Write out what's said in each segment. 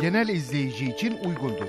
genel izleyici için uygundur.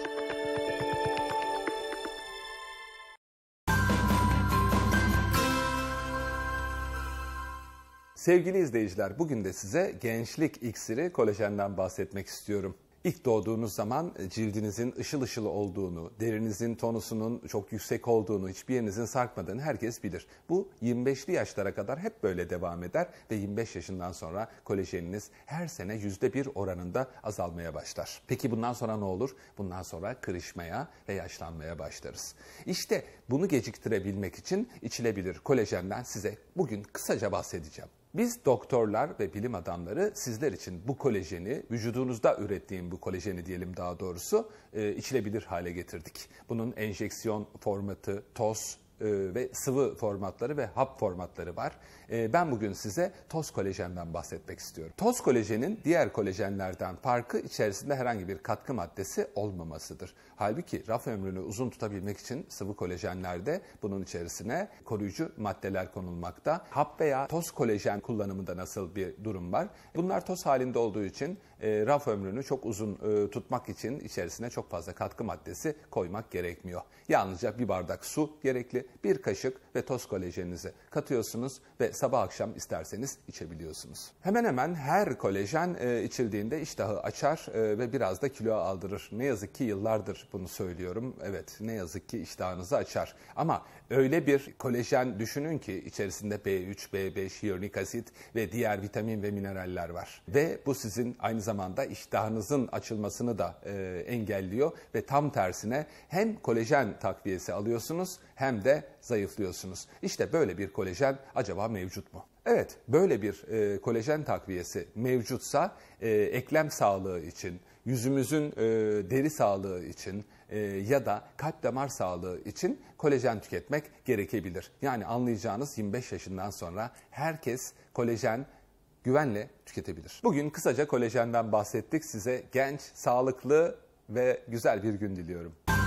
Sevgili izleyiciler, bugün de size gençlik iksiri kolajenden bahsetmek istiyorum. İlk doğduğunuz zaman e, cildinizin ışıl ışıl olduğunu, derinizin tonusunun çok yüksek olduğunu, hiçbir yerinizin sarkmadığını herkes bilir. Bu 25'li yaşlara kadar hep böyle devam eder ve 25 yaşından sonra kolajeniniz her sene %1 oranında azalmaya başlar. Peki bundan sonra ne olur? Bundan sonra kırışmaya ve yaşlanmaya başlarız. İşte bunu geciktirebilmek için içilebilir kolajenler size bugün kısaca bahsedeceğim. Biz doktorlar ve bilim adamları sizler için bu kolajeni, vücudunuzda ürettiğim bu kolajeni diyelim daha doğrusu, e, içilebilir hale getirdik. Bunun enjeksiyon formatı, toz, e, ve sıvı formatları ve hap formatları var. E, ben bugün size toz kolajenden bahsetmek istiyorum. Toz kolajenin diğer kolajenlerden farkı içerisinde herhangi bir katkı maddesi olmamasıdır. Halbuki raf ömrünü uzun tutabilmek için sıvı kolajenlerde bunun içerisine koruyucu maddeler konulmakta. Hap veya toz kolajen kullanımında nasıl bir durum var? Bunlar toz halinde olduğu için e, raf ömrünü çok uzun tutmak için içerisine çok fazla katkı maddesi koymak gerekmiyor. Yalnızca bir bardak su gerekli bir kaşık ve toz kolajeninizi katıyorsunuz ve sabah akşam isterseniz içebiliyorsunuz. Hemen hemen her kolajen e, içildiğinde iştahı açar e, ve biraz da kilo aldırır. Ne yazık ki yıllardır bunu söylüyorum. Evet ne yazık ki iştahınızı açar. Ama öyle bir kolajen düşünün ki içerisinde B3, B5, hyaluronik asit ve diğer vitamin ve mineraller var. Ve bu sizin aynı zamanda iştahınızın açılmasını da e, engelliyor ve tam tersine hem kolajen takviyesi alıyorsunuz hem de zayıflıyorsunuz. İşte böyle bir kolajen acaba mevcut mu? Evet, böyle bir e, kolajen takviyesi mevcutsa e, eklem sağlığı için, yüzümüzün e, deri sağlığı için e, ya da kalp damar sağlığı için kolajen tüketmek gerekebilir. Yani anlayacağınız 25 yaşından sonra herkes kolajen güvenle tüketebilir. Bugün kısaca kolajenden bahsettik. Size genç, sağlıklı ve güzel bir gün diliyorum.